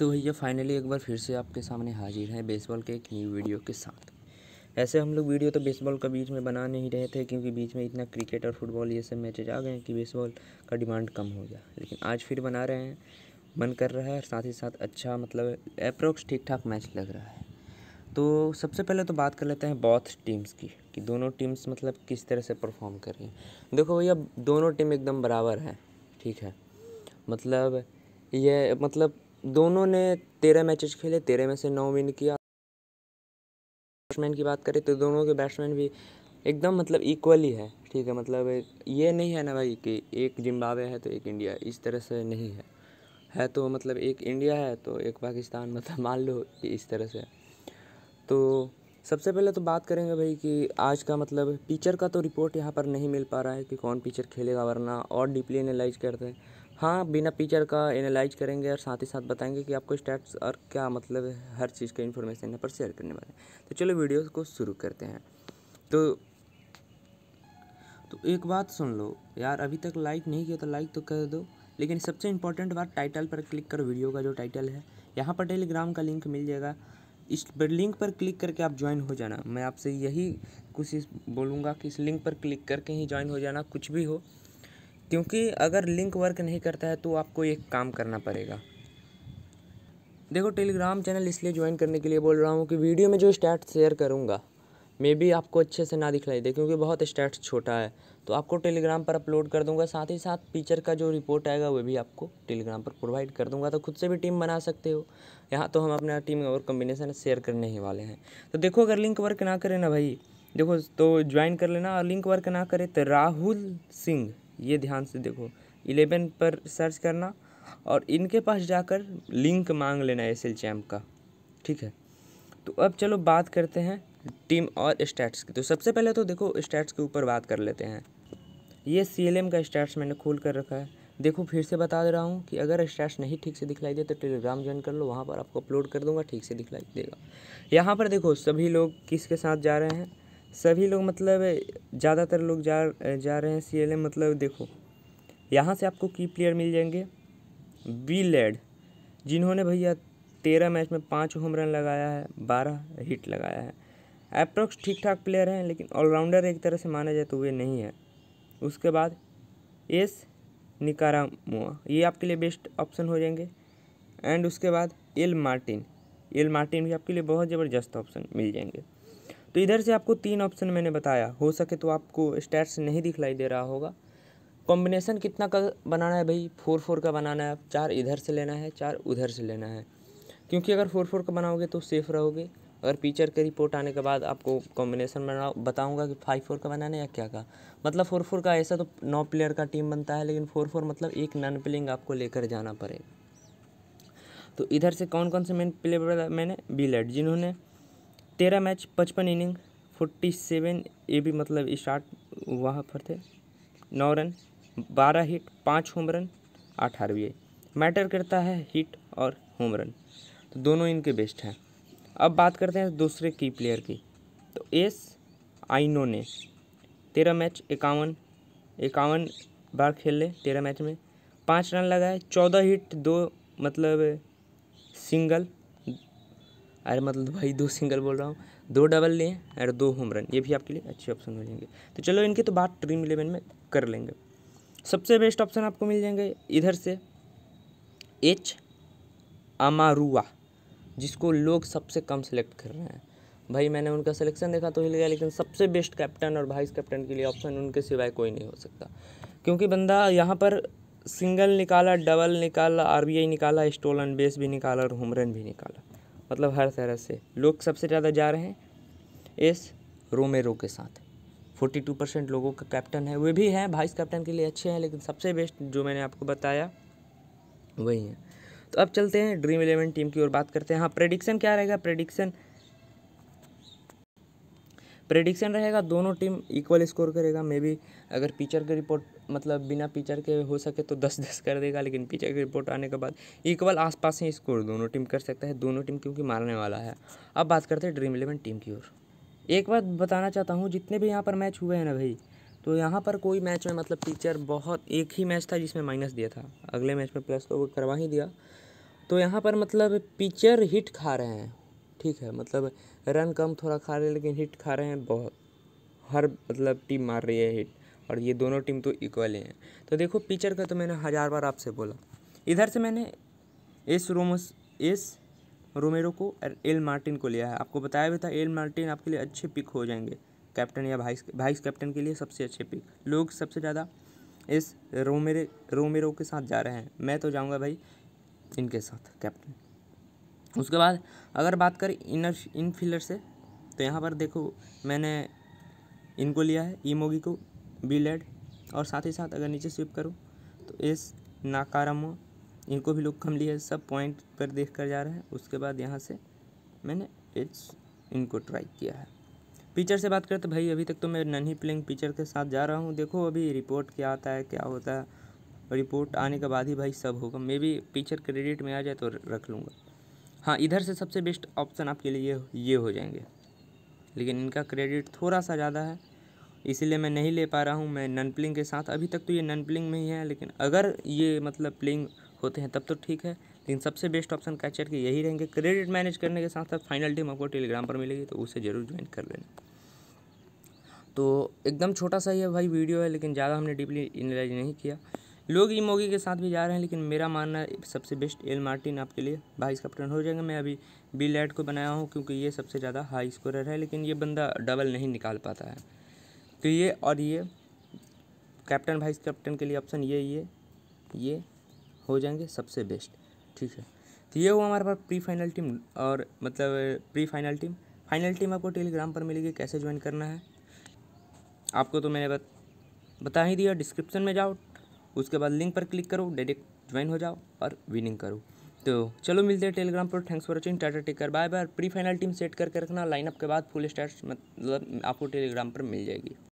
तो भैया फाइनली एक बार फिर से आपके सामने हाजिर हैं बेसबॉल के एक न्यू वीडियो के साथ ऐसे हम लोग वीडियो तो बेसबॉल का बीच में बना नहीं रहे थे क्योंकि बीच में इतना क्रिकेट और फुटबॉल ये सब मैचेज आ गए कि बेसबॉल का डिमांड कम हो गया लेकिन आज फिर बना रहे हैं मन कर रहा है और साथ ही साथ अच्छा मतलब अप्रोक्स ठीक ठाक मैच लग रहा है तो सबसे पहले तो बात कर लेते हैं बॉथ टीम्स की कि दोनों टीम्स मतलब किस तरह से परफॉर्म कर रही हैं देखो भैया दोनों टीम एकदम बराबर है ठीक है मतलब ये मतलब दोनों ने तेरह मैचेस खेले तेरह में से नौ विन किया बैट्समैन की बात करें तो दोनों के बैट्समैन भी एकदम मतलब इक्वल ही है ठीक है मतलब ये नहीं है ना भाई कि एक जिम्बावे है तो एक इंडिया इस तरह से नहीं है है तो मतलब एक इंडिया है तो एक पाकिस्तान मतलब मान लो कि इस तरह से तो सबसे पहले तो बात करेंगे भाई कि आज का मतलब पिचर का तो रिपोर्ट यहाँ पर नहीं मिल पा रहा है कि कौन पिचर खेलेगा वरना और डीपली एनालाइज करते हैं हाँ बिना पिक्चर का एनालाइज करेंगे और साथ ही साथ बताएंगे कि आपको स्टैट्स और क्या मतलब है हर चीज़ का इन्फॉर्मेशन यहाँ पर शेयर करने वाले हैं तो चलो वीडियो को शुरू करते हैं तो तो एक बात सुन लो यार अभी तक लाइक नहीं किया तो लाइक तो कर दो लेकिन सबसे इम्पोर्टेंट बात टाइटल पर क्लिक कर वीडियो का जो टाइटल है यहाँ पर टेलीग्राम का लिंक मिल जाएगा इस लिंक पर क्लिक करके आप ज्वाइन हो जाना मैं आपसे यही कोशिश बोलूँगा कि इस लिंक पर क्लिक करके ही ज्वाइन हो जाना कुछ भी हो क्योंकि अगर लिंक वर्क नहीं करता है तो आपको एक काम करना पड़ेगा देखो टेलीग्राम चैनल इसलिए ज्वाइन करने के लिए बोल रहा हूँ कि वीडियो में जो स्टैट शेयर करूँगा मे बी आपको अच्छे से ना दिखलाई दे क्योंकि बहुत स्टैट्स छोटा है तो आपको टेलीग्राम पर अपलोड कर दूंगा साथ ही साथ टीचर का जो रिपोर्ट आएगा वह भी आपको टेलीग्राम पर प्रोवाइड कर दूंगा तो खुद से भी टीम बना सकते हो यहाँ तो हम अपना टीम और कम्बिनेशन शेयर करने ही वाले हैं तो देखो अगर लिंक वर्क ना करें ना भाई देखो तो ज्वाइन कर लेना और लिंक वर्क ना करें तो राहुल सिंह ये ध्यान से देखो इलेवन पर सर्च करना और इनके पास जाकर लिंक मांग लेना एस एल चैम्प का ठीक है तो अब चलो बात करते हैं टीम और स्टैट्स की तो सबसे पहले तो देखो स्टैट्स के ऊपर बात कर लेते हैं ये सी का स्टैट्स मैंने खोल कर रखा है देखो फिर से बता दे रहा हूँ कि अगर स्टैट्स नहीं ठीक से दिखलाई दे तो टेलीग्राम ज्वाइन कर लो वहाँ पर आपको अपलोड कर दूँगा ठीक से दिखलाई देगा यहाँ पर देखो सभी लोग किसके साथ जा रहे हैं सभी लोग मतलब ज़्यादातर लोग जा जा रहे हैं सी मतलब देखो यहाँ से आपको की प्लेयर मिल जाएंगे बी लेड जिन्होंने भैया तेरह मैच में पाँच होम रन लगाया है बारह हिट लगाया है अप्रॉक्स ठीक ठाक प्लेयर हैं लेकिन ऑलराउंडर एक तरह से माना जाए तो वे नहीं है उसके बाद एस निकारामुआ ये आपके लिए बेस्ट ऑप्शन हो जाएंगे एंड उसके बाद एल मार्टिन एल मार्टिन भी आपके लिए बहुत ज़बरदस्त ऑप्शन मिल जाएंगे तो इधर से आपको तीन ऑप्शन मैंने बताया हो सके तो आपको स्टैट्स नहीं दिखलाई दे रहा होगा कॉम्बिनेशन कितना का बनाना है भाई फोर फोर का बनाना है चार इधर से लेना है चार उधर से लेना है क्योंकि अगर फोर फोर का बनाओगे तो सेफ़ रहोगे अगर पीचर के रिपोर्ट आने के बाद आपको कॉम्बिनेशन बना बताऊँगा कि फाइव फोर का बनाना है या क्या का मतलब फोर फोर का ऐसा तो नौ प्लेयर का टीम बनता है लेकिन फोर फोर मतलब एक नन प्लेइंग आपको लेकर जाना पड़ेगा तो इधर से कौन कौन से मेन प्लेयर मैंने लेट जिन्होंने तेरह मैच पचपन इनिंग फोर्टी सेवन ए भी मतलब स्टार्ट वहाँ पर थे नौ रन बारह हिट पाँच होम रन आठ आर मैटर करता है हिट और होम रन तो दोनों इनके बेस्ट हैं अब बात करते हैं दूसरे की प्लेयर की तो एस आइनो ने तेरह मैच इक्यावन इक्यावन बार ले तेरह मैच में पाँच रन लगाए चौदह हिट दो मतलब सिंगल अरे मतलब तो भाई दो सिंगल बोल रहा हूँ दो डबल लिए और दो होम रन ये भी आपके लिए अच्छे ऑप्शन हो जाएंगे तो चलो इनकी तो बात ड्रीम इलेवन में कर लेंगे सबसे बेस्ट ऑप्शन आपको मिल जाएंगे इधर से एच अमारुआ जिसको लोग सबसे कम सेलेक्ट कर रहे हैं भाई मैंने उनका सिलेक्शन देखा तो हिल गया लेकिन सबसे बेस्ट कैप्टन और वाइस कैप्टन के लिए ऑप्शन उनके सिवाय कोई नहीं हो सकता क्योंकि बंदा यहाँ पर सिंगल निकाला डबल निकाला आरबीआई निकाला स्टोलन बेस भी निकाला और होमरन भी निकाला मतलब हर तरह से लोग सबसे ज़्यादा जा रहे हैं इस रोमेरो के साथ फोर्टी टू परसेंट लोगों का कैप्टन है वे भी हैं वाइस कैप्टन के लिए अच्छे हैं लेकिन सबसे बेस्ट जो मैंने आपको बताया वही हैं तो अब चलते हैं ड्रीम इलेवन टीम की ओर बात करते हैं हाँ प्रेडिक्शन क्या रहेगा प्रेडिक्शन प्रेडिक्शन रहेगा दोनों टीम इक्वल स्कोर करेगा मे बी अगर पिचर की रिपोर्ट मतलब बिना पिचर के हो सके तो दस दस कर देगा लेकिन पिचर की रिपोर्ट आने के बाद इक्वल आसपास ही स्कोर दोनों टीम कर सकता है दोनों टीम क्योंकि मारने वाला है अब बात करते हैं ड्रीम इलेवन टीम की ओर एक बात बताना चाहता हूँ जितने भी यहाँ पर मैच हुए हैं ना भाई तो यहाँ पर कोई मैच में मतलब पिक्चर बहुत एक ही मैच था जिसमें माइनस दिया था अगले मैच में प्लस तो वो करवा ही दिया तो यहाँ पर मतलब पिचर हिट खा रहे हैं ठीक है मतलब रन कम थोड़ा खा रहे हैं लेकिन हिट खा रहे हैं बहुत हर मतलब टीम मार रही है हिट और ये दोनों टीम तो इक्वल ही हैं तो देखो पिक्चर का तो मैंने हज़ार बार आपसे बोला इधर से मैंने एस रोमस एस रोमेरो को और एल मार्टिन को लिया है आपको बताया भी था एल मार्टिन आपके लिए अच्छे पिक हो जाएंगे कैप्टन या भाइस भाइस कैप्टन के लिए सबसे अच्छे पिक लोग सबसे ज़्यादा इस रोमेरे रोमेरो के साथ जा रहे हैं मैं तो जाऊँगा भाई इनके साथ कैप्टन उसके बाद अगर बात करें इनर इन फील्डर से तो यहाँ पर देखो मैंने इनको लिया है ईमोगी को बी लेड और साथ ही साथ अगर नीचे स्विप करूँ तो एस नाकारामो इनको भी लोग कम लिए सब पॉइंट पर देख कर जा रहे हैं उसके बाद यहाँ से मैंने एच इनको ट्राई किया है पिक्चर से बात करें तो भाई अभी तक तो मैं नन ही प्लेइंग पिक्चर के साथ जा रहा हूँ देखो अभी रिपोर्ट क्या आता है क्या होता है रिपोर्ट आने के बाद ही भाई सब होगा मे बी पिक्चर क्रेडिट में आ जाए तो रख लूँगा हाँ इधर से सबसे बेस्ट ऑप्शन आपके लिए ये हो जाएंगे लेकिन इनका क्रेडिट थोड़ा सा ज़्यादा है इसीलिए मैं नहीं ले पा रहा हूँ मैं नन प्लिंग के साथ अभी तक तो ये नन प्लिंग में ही है लेकिन अगर ये मतलब प्लिंग होते हैं तब तो ठीक है लेकिन सबसे बेस्ट ऑप्शन कैचर के यही रहेंगे क्रेडिट मैनेज करने के साथ साथ फाइनल टीम आपको टेलीग्राम पर मिलेगी तो उसे ज़रूर ज्वाइन कर लेना तो एकदम छोटा सा ही है भाई वीडियो है लेकिन ज़्यादा हमने डीपली एनालाइज नहीं किया लोग इमोगी के साथ भी जा रहे हैं लेकिन मेरा मानना सबसे बेस्ट एल मार्टिन आपके लिए बाईस कप्टन हो जाएगा मैं अभी बी लैट को बनाया हूँ क्योंकि ये सबसे ज़्यादा हाई स्कोरर है लेकिन ये बंदा डबल नहीं निकाल पाता है तो ये और ये कैप्टन वाइस कैप्टन के लिए ऑप्शन ये ये ये हो जाएंगे सबसे बेस्ट ठीक है तो ये हुआ हमारे पास प्री फाइनल टीम और मतलब pre final team final team आपको टेलीग्राम पर मिलेगी कैसे ज्वाइन करना है आपको तो मैंने बत, बता ही दिया डिस्क्रिप्शन में जाओ उसके बाद लिंक पर क्लिक करो डायरेक्ट ज्वाइन हो जाओ और विनिंग करो तो चलो मिलते हैं टेलीग्राम पर thanks for watching ta-ta take care bye bye pre final team set करके रखना लाइनअप के बाद फुल स्टार्ट मतलब आपको टेलीग्राम पर मिल जाएगी